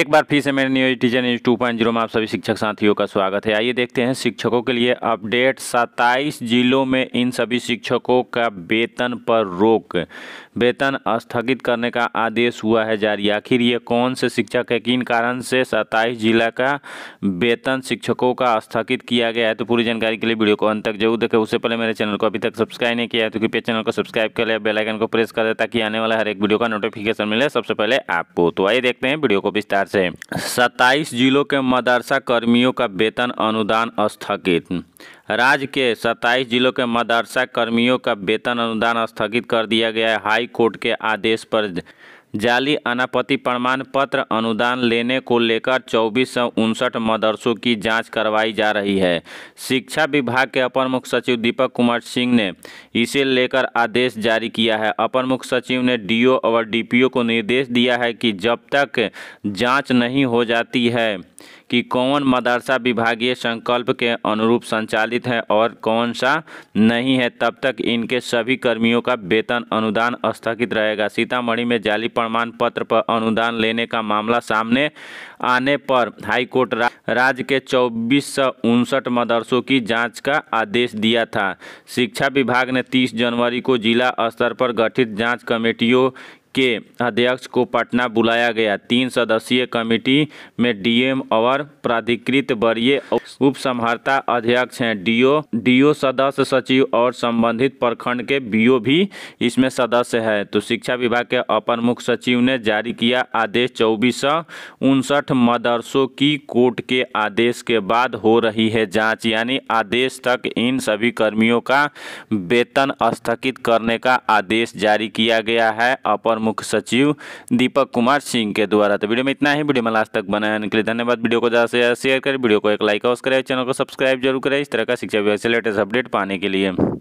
एक बार फिर से मेरे news teacher news two point zero में आप सभी शिक्षक साथियों का स्वागत है आइए देखते हैं शिक्षकों के लिए अपडेट सत्ताईस जिलों में इन सभी शिक्षकों का वेतन पर रोक वेतन स्थगित करने का आदेश हुआ है जारी आखिर ये कौन से शिक्षक है किन कारण से सत्ताईस जिला का वेतन शिक्षकों का स्थगित किया गया है तो पूरी जानकारी के लिए वीडियो को अंत तक जरूर देखें उससे पहले मेरे चैनल को अभी तक सब्सक्राइब नहीं किया है तो कृपया चैनल को सब्सक्राइब कर लिया बेलाइकन को प्रेस कर दे ताकि आने वाला हर एक वीडियो का नोटिफिकेशन मिले सबसे पहले आपको तो आइए देखते हैं वीडियो को विस्तार सरकार से सत्ताईस जिलों के मदरसा कर्मियों का वेतन अनुदान स्थगित राज्य के सत्ताईस जिलों के मदरसा कर्मियों का वेतन अनुदान स्थगित कर दिया गया है हाई कोर्ट के आदेश पर जाली अनापत्ति प्रमाण पत्र अनुदान लेने को लेकर चौबीस सौ उनसठ मदरसों की जांच करवाई जा रही है शिक्षा विभाग के अपर मुख्य सचिव दीपक कुमार सिंह ने इसे लेकर आदेश जारी किया है अपर मुख्य सचिव ने डीओ और डीपीओ को निर्देश दिया है कि जब तक जांच नहीं हो जाती है कि कौन मदरसा विभागीय संकल्प के अनुरूप संचालित है और कौन सा नहीं है तब तक इनके सभी कर्मियों का वेतन अनुदान स्थगित रहेगा सीतामढ़ी में जाली प्रमाण पत्र पर अनुदान लेने का मामला सामने आने पर हाईकोर्ट राज्य के चौबीस मदरसों की जांच का आदेश दिया था शिक्षा विभाग ने 30 जनवरी को जिला स्तर पर गठित जांच कमेटियों के अध्यक्ष को पटना बुलाया गया तीन सदस्यीय कमेटी में डीएम और प्राधिकृत वरीय उप संहारता अध्यक्ष हैं डीओ डीओ सदस्य सचिव और संबंधित प्रखंड के बीओ भी इसमें सदस्य है तो शिक्षा विभाग के अपर मुख्य सचिव ने जारी किया आदेश चौबीस उनसठ मदरसों की कोर्ट के आदेश के बाद हो रही है जांच यानी आदेश तक इन सभी कर्मियों का वेतन स्थगित करने का आदेश जारी किया गया है अपर मुख्य सचिव दीपक कुमार सिंह के द्वारा तो वीडियो में इतना ही वीडियो में लास्ट तक बनाने के लिए धन्यवाद वीडियो को ज़्यादा से ज़्यादा शेयर करें वीडियो को एक लाइक अवश्य करें चैनल को सब्सक्राइब जरूर करें इस तरह का शिक्षा विभाग से लेटेस्ट अपडेट पाने के लिए